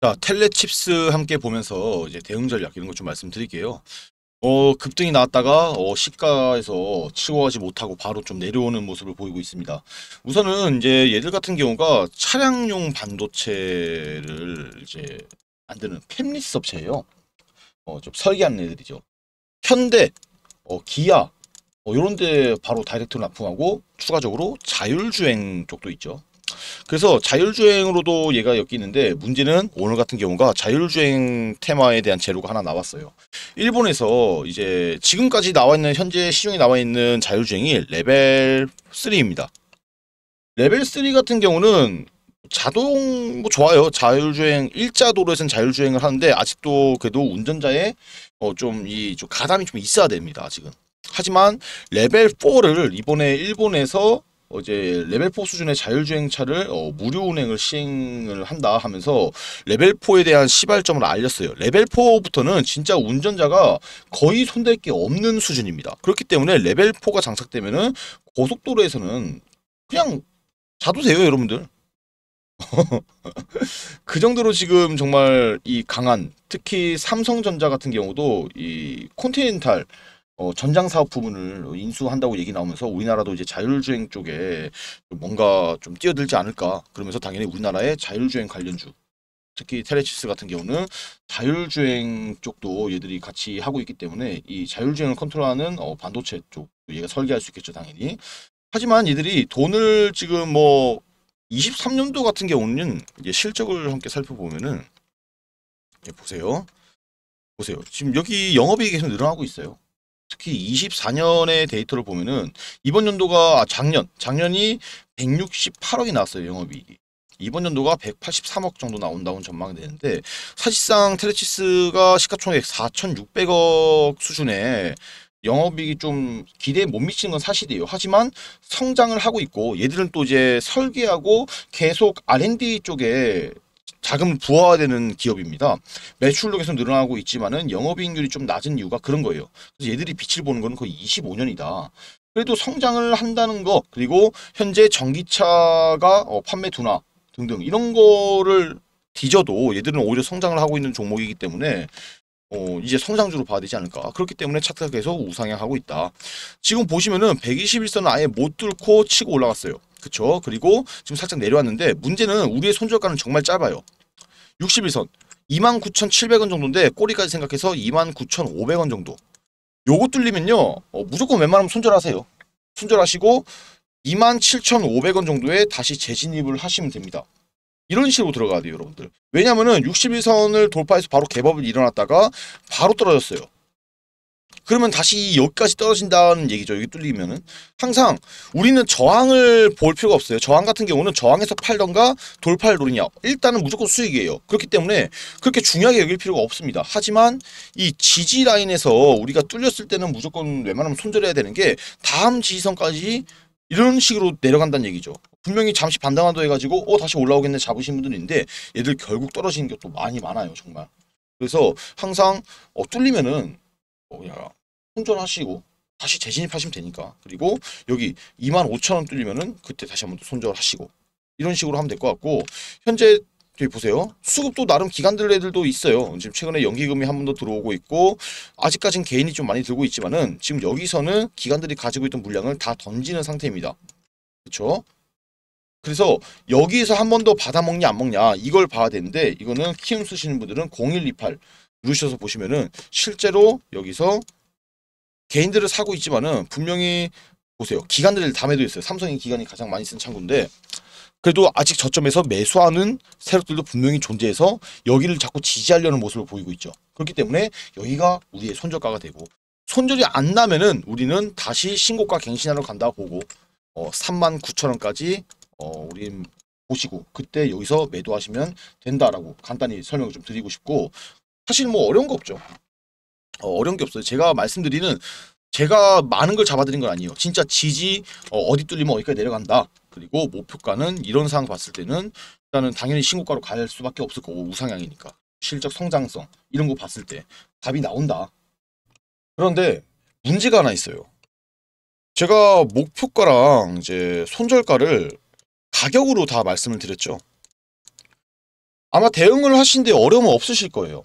자, 텔레칩스 함께 보면서 이제 대응 전략 이런 것 좀 말씀드릴게요. 어, 급등이 나왔다가 어, 시가에서 치고하지 못하고 바로 좀 내려오는 모습을 보이고 있습니다. 우선은 이제 얘들 같은 경우가 차량용 반도체를 이제 만드는 팹리스 업체예요. 어, 좀 설계하는 애들이죠. 현대, 어, 기아 어, 이런 데 바로 다이렉트로 납품하고 추가적으로 자율주행 쪽도 있죠. 그래서 자율주행으로도 얘가 엮이는데 문제는 오늘 같은 경우가 자율주행 테마에 대한 재료가 하나 나왔어요. 일본에서 이제 지금까지 나와 있는 현재 시중에 나와 있는 자율주행이 레벨 3입니다. 레벨 3 같은 경우는 자동 뭐 좋아요 자율주행 일자 도로에서는 자율주행을 하는데 아직도 그래도 운전자의 어 좀이좀 좀 가담이 좀 있어야 됩니다 지금. 하지만 레벨 4를 이번에 일본에서 어제 레벨4 수준의 자율주행차를 어, 무료 운행을 시행을 한다 하면서 레벨4에 대한 시발점을 알렸어요. 레벨4부터는 진짜 운전자가 거의 손댈 게 없는 수준입니다. 그렇기 때문에 레벨4가 장착되면은 고속도로에서는 그냥 자도 돼요, 여러분들. 그 정도로 지금 정말 이 강한 특히 삼성전자 같은 경우도 이 콘티넨탈 어, 전장 사업 부분을 인수한다고 얘기 나오면서 우리나라도 이제 자율주행 쪽에 뭔가 좀 뛰어들지 않을까 그러면서 당연히 우리나라의 자율주행 관련주 특히 테레치스 같은 경우는 자율주행 쪽도 얘들이 같이 하고 있기 때문에 이 자율주행을 컨트롤하는 어, 반도체 쪽 얘가 설계할 수 있겠죠 당연히 하지만 얘들이 돈을 지금 뭐 23년도 같은 경우는 이제 실적을 함께 살펴보면은 보세요 보세요 지금 여기 영업이익이 계속 늘어나고 있어요 특히 24년의 데이터를 보면은 이번 연도가 아, 작년, 작년이 168억이 나왔어요. 영업이익이. 이번 연도가 183억 정도 나온다고 전망이 되는데 사실상 테레치스가 시가총액 4,600억 수준에 영업이익이 좀 기대에 못 미치는 건 사실이에요. 하지만 성장을 하고 있고 얘들은 또 이제 설계하고 계속 R&D 쪽에 자금 부화야 되는 기업입니다. 매출도 계속 늘어나고 있지만은 영업이익률이 좀 낮은 이유가 그런 거예요. 그래서 얘들이 빛을 보는 건 거의 25년이다. 그래도 성장을 한다는 거 그리고 현재 전기차가 어, 판매 둔화 등등 이런 거를 뒤져도 얘들은 오히려 성장을 하고 있는 종목이기 때문에 어, 이제 성장주로 봐야 되지 않을까. 그렇기 때문에 차트가 계속 우상향하고 있다. 지금 보시면은 121선은 아예 못 뚫고 치고 올라갔어요. 그쵸? 그리고 지금 살짝 내려왔는데 문제는 우리의 손절가는 정말 짧아요. 6 2선 29,700원 정도인데 꼬리까지 생각해서 29,500원 정도. 요거 뚫리면요. 어, 무조건 웬만하면 손절하세요. 손절하시고 27,500원 정도에 다시 재진입을 하시면 됩니다. 이런 식으로 들어가야 돼요, 여러분들. 왜냐면은 61선을 돌파해서 바로 개법이 일어났다가 바로 떨어졌어요. 그러면 다시 여기까지 떨어진다는 얘기죠. 여기 뚫리면은 항상 우리는 저항을 볼 필요가 없어요. 저항 같은 경우는 저항에서 팔던가 돌팔 노리냐 일단은 무조건 수익이에요. 그렇기 때문에 그렇게 중요하게 여길 필요가 없습니다. 하지만 이 지지 라인에서 우리가 뚫렸을 때는 무조건 웬만하면 손절해야 되는 게 다음 지지선까지 이런 식으로 내려간다는 얘기죠. 분명히 잠시 반등한다 해가지고 어 다시 올라오겠네 잡으신 분들인데 얘들 결국 떨어지는 게 또 많이 많아요 정말. 그래서 항상 어, 뚫리면은 어, 야 손절하시고 다시 재진입하시면 되니까 그리고 여기 25,000원 뚫리면은 그때 다시 한번 손절하시고 이런 식으로 하면 될 것 같고 현재 여기 보세요. 수급도 나름 기간들 애들도 있어요. 지금 최근에 연기금이 한 번 더 들어오고 있고 아직까진 개인이 좀 많이 들고 있지만은 지금 여기서는 기관들이 가지고 있던 물량을 다 던지는 상태입니다. 그렇죠? 그래서 여기에서 한 번 더 받아 먹냐 안 먹냐 이걸 봐야 되는데 이거는 키움 쓰시는 분들은 0128 누르셔서 보시면은 실제로 여기서 개인들을 사고 있지만은 분명히 보세요. 기간들 담에도 있어요. 삼성이 기간이 가장 많이 쓴 창구인데 그래도 아직 저점에서 매수하는 세력들도 분명히 존재해서 여기를 자꾸 지지하려는 모습을 보이고 있죠. 그렇기 때문에 여기가 우리의 손절가가 되고 손절이 안 나면은 우리는 다시 신고가 갱신하러 간다고 보고 어, 3만 9천 원까지 어, 우리 보시고 그때 여기서 매도하시면 된다라고 간단히 설명을 좀 드리고 싶고 사실 뭐 어려운 거 없죠. 어, 려운게 없어요. 제가 말씀드리는 제가 많은 걸 잡아드린 건 아니에요. 진짜 지지 어, 디 뚫리면 어디까지 내려간다. 그리고 목표가는 이런 상황 봤을 때는 일단은 당연히 신고가로 갈 수밖에 없을 거고 우상향이니까 실적 성장성 이런 거 봤을 때 답이 나온다. 그런데 문제가 하나 있어요. 제가 목표가랑 이제 손절가를 가격으로 다 말씀을 드렸죠. 아마 대응을 하신데 어려움은 없으실 거예요.